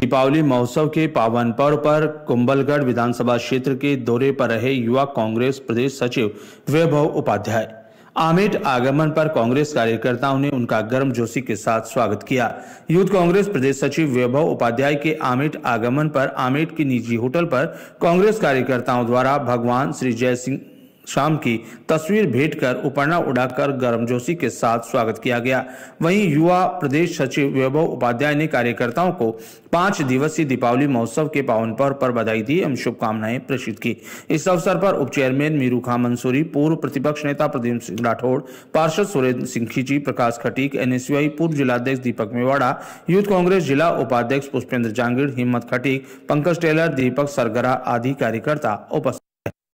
दीपावली महोत्सव के पावन पर्व पर कुंभलगढ़ विधानसभा क्षेत्र के दौरे पर रहे युवा कांग्रेस प्रदेश सचिव वैभव उपाध्याय आमेट आगमन पर कांग्रेस कार्यकर्ताओं ने उनका गर्म जोशी के साथ स्वागत किया यूथ कांग्रेस प्रदेश सचिव वैभव उपाध्याय के आमिर आगमन पर आमेट के निजी होटल पर कांग्रेस कार्यकर्ताओं द्वारा भगवान श्री जय सिंह शाम की तस्वीर भेंट कर उपर्णा उड़ाकर गर्मजोशी के साथ स्वागत किया गया वहीं युवा प्रदेश सचिव वैभव उपाध्याय ने कार्यकर्ताओं को पांच दिवसीय दीपावली महोत्सव के पावन पर्व पर बधाई दी एवं शुभकामनाएं प्रेषित की इस अवसर पर उप चेयरमैन मीरू खां मंसूरी पूर्व प्रतिपक्ष नेता प्रदीप सिंह राठौड़ पार्षद सुरेंद्र सिंह खींची प्रकाश खटीक एनएसयूआई पूर्व जिलाध्यक्ष दीपक मेवाड़ा यूथ कांग्रेस जिला उपाध्यक्ष पुष्पेंद्र जांगिड़ हिम्मत खटीक पंकज टेलर दीपक सरगरा आदि कार्यकर्ता उपस्थित